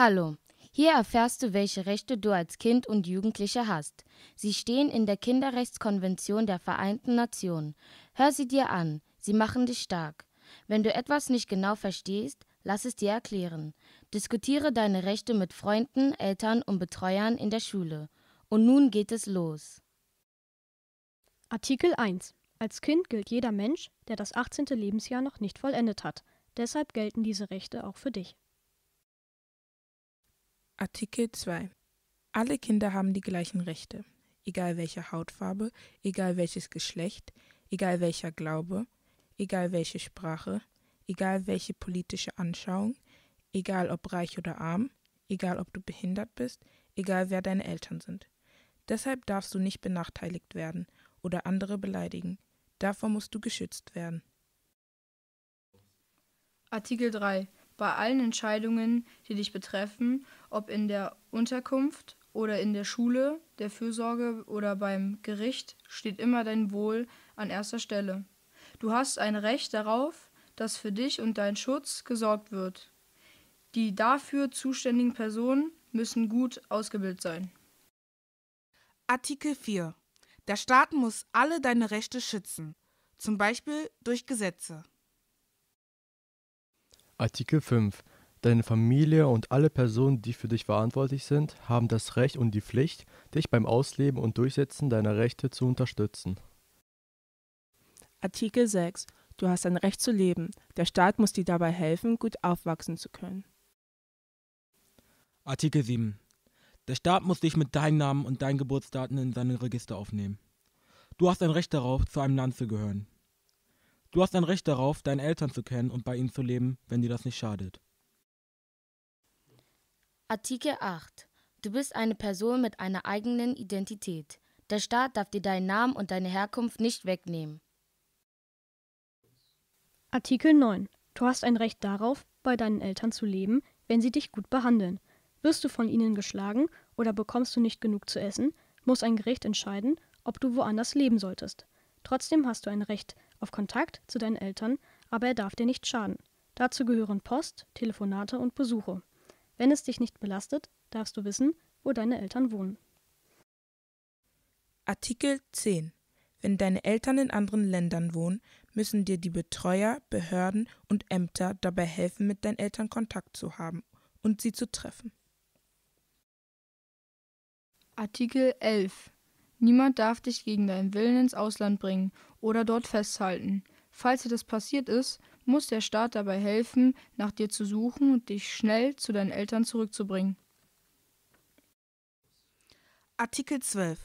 Hallo, hier erfährst du, welche Rechte du als Kind und Jugendliche hast. Sie stehen in der Kinderrechtskonvention der Vereinten Nationen. Hör sie dir an, sie machen dich stark. Wenn du etwas nicht genau verstehst, lass es dir erklären. Diskutiere deine Rechte mit Freunden, Eltern und Betreuern in der Schule. Und nun geht es los. Artikel 1. Als Kind gilt jeder Mensch, der das 18. Lebensjahr noch nicht vollendet hat. Deshalb gelten diese Rechte auch für dich. Artikel 2 Alle Kinder haben die gleichen Rechte, egal welche Hautfarbe, egal welches Geschlecht, egal welcher Glaube, egal welche Sprache, egal welche politische Anschauung, egal ob reich oder arm, egal ob du behindert bist, egal wer deine Eltern sind. Deshalb darfst du nicht benachteiligt werden oder andere beleidigen. Davor musst du geschützt werden. Artikel 3. Bei allen Entscheidungen, die dich betreffen, ob in der Unterkunft oder in der Schule, der Fürsorge oder beim Gericht, steht immer dein Wohl an erster Stelle. Du hast ein Recht darauf, dass für dich und deinen Schutz gesorgt wird. Die dafür zuständigen Personen müssen gut ausgebildet sein. Artikel 4. Der Staat muss alle deine Rechte schützen, zum Beispiel durch Gesetze. Artikel 5. Deine Familie und alle Personen, die für dich verantwortlich sind, haben das Recht und die Pflicht, dich beim Ausleben und Durchsetzen deiner Rechte zu unterstützen. Artikel 6. Du hast ein Recht zu leben. Der Staat muss dir dabei helfen, gut aufwachsen zu können. Artikel 7. Der Staat muss dich mit deinem Namen und deinen Geburtsdaten in seinem Register aufnehmen. Du hast ein Recht darauf, zu einem Land zu gehören. Du hast ein Recht darauf, deine Eltern zu kennen und bei ihnen zu leben, wenn dir das nicht schadet. Artikel 8 Du bist eine Person mit einer eigenen Identität. Der Staat darf dir deinen Namen und deine Herkunft nicht wegnehmen. Artikel 9 Du hast ein Recht darauf, bei deinen Eltern zu leben, wenn sie dich gut behandeln. Wirst du von ihnen geschlagen oder bekommst du nicht genug zu essen, muss ein Gericht entscheiden, ob du woanders leben solltest. Trotzdem hast du ein Recht auf Kontakt zu deinen Eltern, aber er darf dir nicht schaden. Dazu gehören Post, Telefonate und Besuche. Wenn es dich nicht belastet, darfst du wissen, wo deine Eltern wohnen. Artikel 10 wenn deine Eltern in anderen Ländern wohnen, müssen dir die Betreuer, Behörden und Ämter dabei helfen, mit deinen Eltern Kontakt zu haben und sie zu treffen. Artikel 11. Niemand darf dich gegen deinen Willen ins Ausland bringen oder dort festhalten. Falls dir das passiert ist, muss der Staat dabei helfen, nach dir zu suchen und dich schnell zu deinen Eltern zurückzubringen. Artikel 12.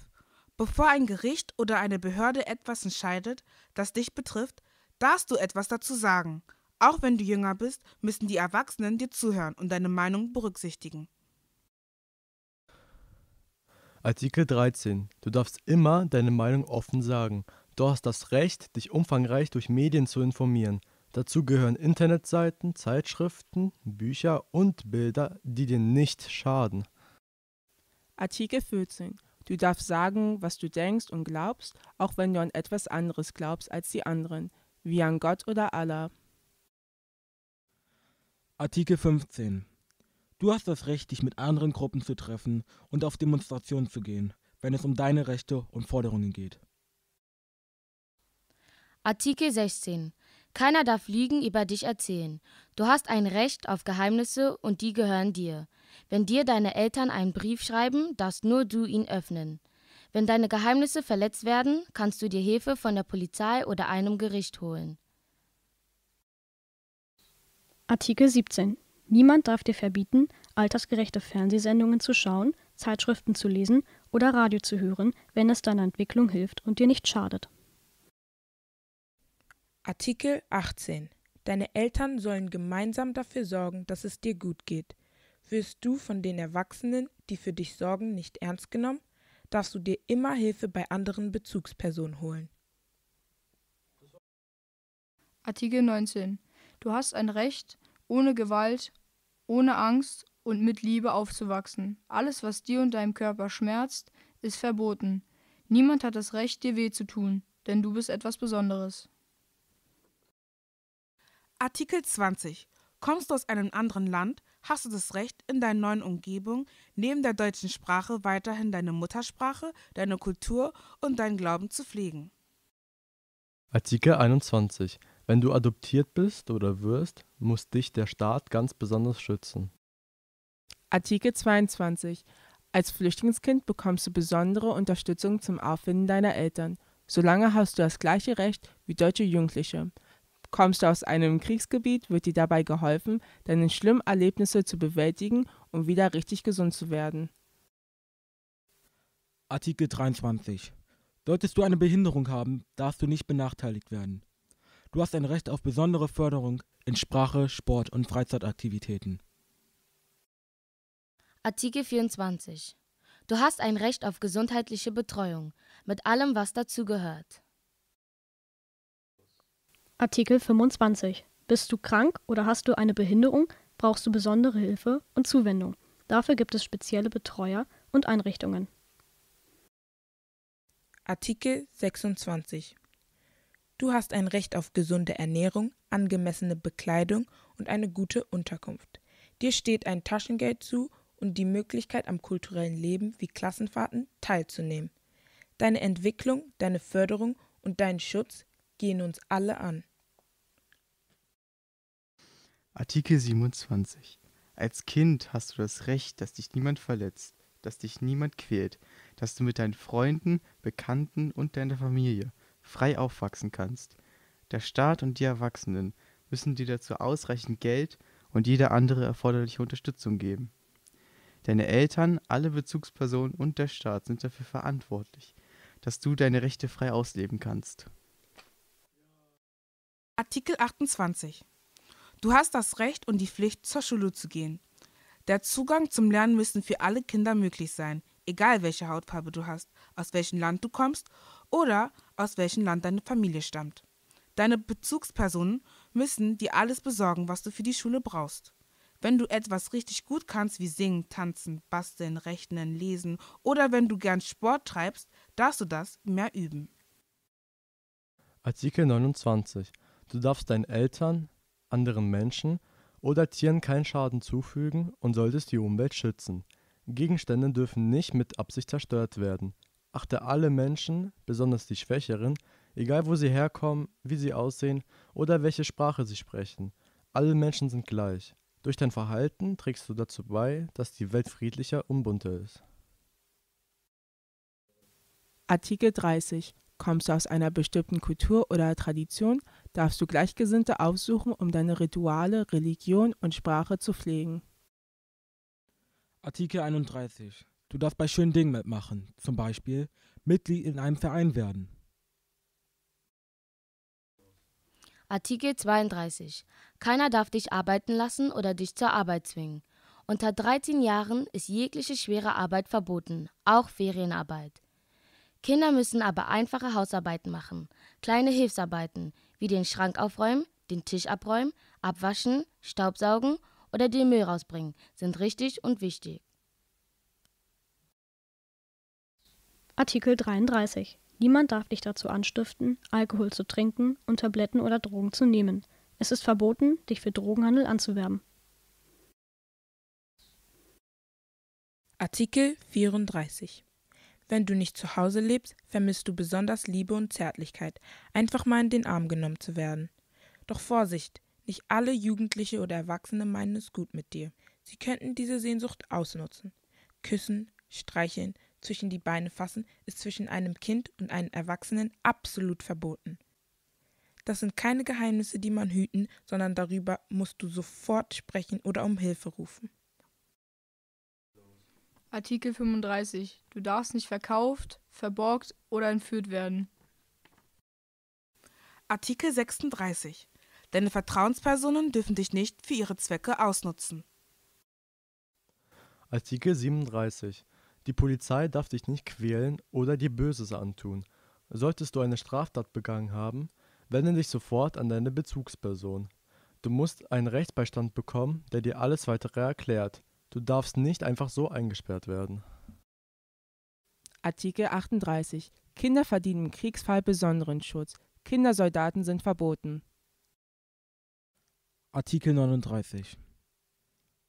Bevor ein Gericht oder eine Behörde etwas entscheidet, das dich betrifft, darfst du etwas dazu sagen. Auch wenn du jünger bist, müssen die Erwachsenen dir zuhören und deine Meinung berücksichtigen. Artikel 13. Du darfst immer deine Meinung offen sagen. Du hast das Recht, dich umfangreich durch Medien zu informieren. Dazu gehören Internetseiten, Zeitschriften, Bücher und Bilder, die dir nicht schaden. Artikel 14. Du darfst sagen, was du denkst und glaubst, auch wenn du an etwas anderes glaubst als die anderen, wie an Gott oder Allah. Artikel 15. Du hast das Recht, dich mit anderen Gruppen zu treffen und auf Demonstrationen zu gehen, wenn es um deine Rechte und Forderungen geht. Artikel 16. Keiner darf Lügen über dich erzählen. Du hast ein Recht auf Geheimnisse und die gehören dir. Wenn dir deine Eltern einen Brief schreiben, darfst nur du ihn öffnen. Wenn deine Geheimnisse verletzt werden, kannst du dir Hilfe von der Polizei oder einem Gericht holen. Artikel 17. Niemand darf dir verbieten, altersgerechte Fernsehsendungen zu schauen, Zeitschriften zu lesen oder Radio zu hören, wenn es deiner Entwicklung hilft und dir nicht schadet. Artikel 18 Deine Eltern sollen gemeinsam dafür sorgen, dass es dir gut geht. Wirst du von den Erwachsenen, die für dich sorgen, nicht ernst genommen, darfst du dir immer Hilfe bei anderen Bezugspersonen holen. Artikel 19 Du hast ein Recht, ohne Gewalt, ohne Angst und mit Liebe aufzuwachsen. Alles, was dir und deinem Körper schmerzt, ist verboten. Niemand hat das Recht, dir weh zu tun, denn du bist etwas Besonderes. Artikel 20. Kommst du aus einem anderen Land, hast du das Recht, in deiner neuen Umgebung neben der deutschen Sprache weiterhin deine Muttersprache, deine Kultur und deinen Glauben zu pflegen. Artikel 21. Wenn du adoptiert bist oder wirst, muss dich der Staat ganz besonders schützen. Artikel 22. Als Flüchtlingskind bekommst du besondere Unterstützung zum Auffinden deiner Eltern. Solange hast du das gleiche Recht wie deutsche Jugendliche. Kommst du aus einem Kriegsgebiet, wird dir dabei geholfen, deine schlimmen Erlebnisse zu bewältigen und um wieder richtig gesund zu werden. Artikel 23. Solltest du eine Behinderung haben, darfst du nicht benachteiligt werden. Du hast ein Recht auf besondere Förderung in Sprache, Sport und Freizeitaktivitäten. Artikel 24. Du hast ein Recht auf gesundheitliche Betreuung mit allem, was dazugehört. Artikel 25 Bist du krank oder hast du eine Behinderung, brauchst du besondere Hilfe und Zuwendung. Dafür gibt es spezielle Betreuer und Einrichtungen. Artikel 26 Du hast ein Recht auf gesunde Ernährung, angemessene Bekleidung und eine gute Unterkunft. Dir steht ein Taschengeld zu und die Möglichkeit am kulturellen Leben wie Klassenfahrten teilzunehmen. Deine Entwicklung, deine Förderung und dein Schutz gehen uns alle an. Artikel 27 Als Kind hast du das Recht, dass dich niemand verletzt, dass dich niemand quält, dass du mit deinen Freunden, Bekannten und deiner Familie frei aufwachsen kannst. Der Staat und die Erwachsenen müssen dir dazu ausreichend Geld und jede andere erforderliche Unterstützung geben. Deine Eltern, alle Bezugspersonen und der Staat sind dafür verantwortlich, dass du deine Rechte frei ausleben kannst. Artikel 28. Du hast das Recht und die Pflicht, zur Schule zu gehen. Der Zugang zum Lernen müssen für alle Kinder möglich sein, egal welche Hautfarbe du hast, aus welchem Land du kommst oder aus welchem Land deine Familie stammt. Deine Bezugspersonen müssen dir alles besorgen, was du für die Schule brauchst. Wenn du etwas richtig gut kannst, wie singen, tanzen, basteln, rechnen, lesen oder wenn du gern Sport treibst, darfst du das mehr üben. Artikel 29 Du darfst deinen Eltern, anderen Menschen oder Tieren keinen Schaden zufügen und solltest die Umwelt schützen. Gegenstände dürfen nicht mit Absicht zerstört werden. Achte alle Menschen, besonders die Schwächeren, egal wo sie herkommen, wie sie aussehen oder welche Sprache sie sprechen. Alle Menschen sind gleich. Durch dein Verhalten trägst du dazu bei, dass die Welt friedlicher und bunter ist. Artikel 30. Kommst du aus einer bestimmten Kultur oder Tradition, darfst du Gleichgesinnte aufsuchen, um deine Rituale, Religion und Sprache zu pflegen. Artikel 31. Du darfst bei schönen Dingen mitmachen, zum Beispiel Mitglied in einem Verein werden. Artikel 32. Keiner darf dich arbeiten lassen oder dich zur Arbeit zwingen. Unter 13 Jahren ist jegliche schwere Arbeit verboten, auch Ferienarbeit. Kinder müssen aber einfache Hausarbeiten machen, kleine Hilfsarbeiten wie den Schrank aufräumen, den Tisch abräumen, abwaschen, Staubsaugen oder den Müll rausbringen, sind richtig und wichtig. Artikel 33. Niemand darf dich dazu anstiften, Alkohol zu trinken und Tabletten oder Drogen zu nehmen. Es ist verboten, dich für Drogenhandel anzuwerben. Artikel 34. Wenn du nicht zu Hause lebst, vermisst du besonders Liebe und Zärtlichkeit, einfach mal in den Arm genommen zu werden. Doch Vorsicht, nicht alle Jugendliche oder Erwachsene meinen es gut mit dir. Sie könnten diese Sehnsucht ausnutzen. Küssen, streicheln, zwischen die Beine fassen ist zwischen einem Kind und einem Erwachsenen absolut verboten. Das sind keine Geheimnisse, die man hüten, sondern darüber musst du sofort sprechen oder um Hilfe rufen. Artikel 35. Du darfst nicht verkauft, verborgt oder entführt werden. Artikel 36. Deine Vertrauenspersonen dürfen dich nicht für ihre Zwecke ausnutzen. Artikel 37. Die Polizei darf dich nicht quälen oder dir Böses antun. Solltest du eine Straftat begangen haben, wende dich sofort an deine Bezugsperson. Du musst einen Rechtsbeistand bekommen, der dir alles weitere erklärt. Du darfst nicht einfach so eingesperrt werden. Artikel 38. Kinder verdienen im Kriegsfall besonderen Schutz. Kindersoldaten sind verboten. Artikel 39.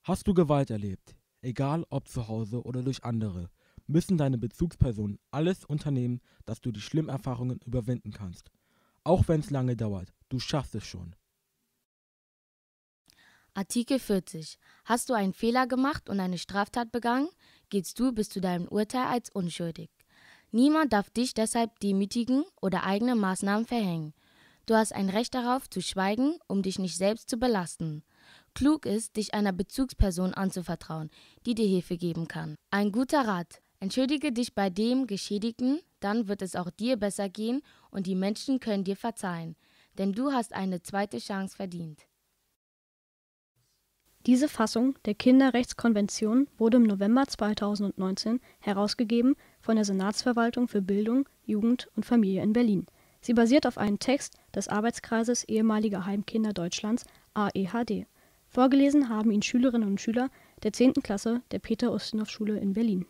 Hast du Gewalt erlebt, egal ob zu Hause oder durch andere, müssen deine Bezugspersonen alles unternehmen, dass du die Schlimmerfahrungen überwinden kannst. Auch wenn es lange dauert, du schaffst es schon. Artikel 40. Hast du einen Fehler gemacht und eine Straftat begangen, gehst du bis zu deinem Urteil als unschuldig. Niemand darf dich deshalb demütigen oder eigene Maßnahmen verhängen. Du hast ein Recht darauf, zu schweigen, um dich nicht selbst zu belasten. Klug ist, dich einer Bezugsperson anzuvertrauen, die dir Hilfe geben kann. Ein guter Rat. Entschuldige dich bei dem Geschädigten, dann wird es auch dir besser gehen und die Menschen können dir verzeihen, denn du hast eine zweite Chance verdient. Diese Fassung der Kinderrechtskonvention wurde im November 2019 herausgegeben von der Senatsverwaltung für Bildung, Jugend und Familie in Berlin. Sie basiert auf einem Text des Arbeitskreises ehemaliger Heimkinder Deutschlands AEHD. Vorgelesen haben ihn Schülerinnen und Schüler der 10. Klasse der Peter-Ustinov-Schule in Berlin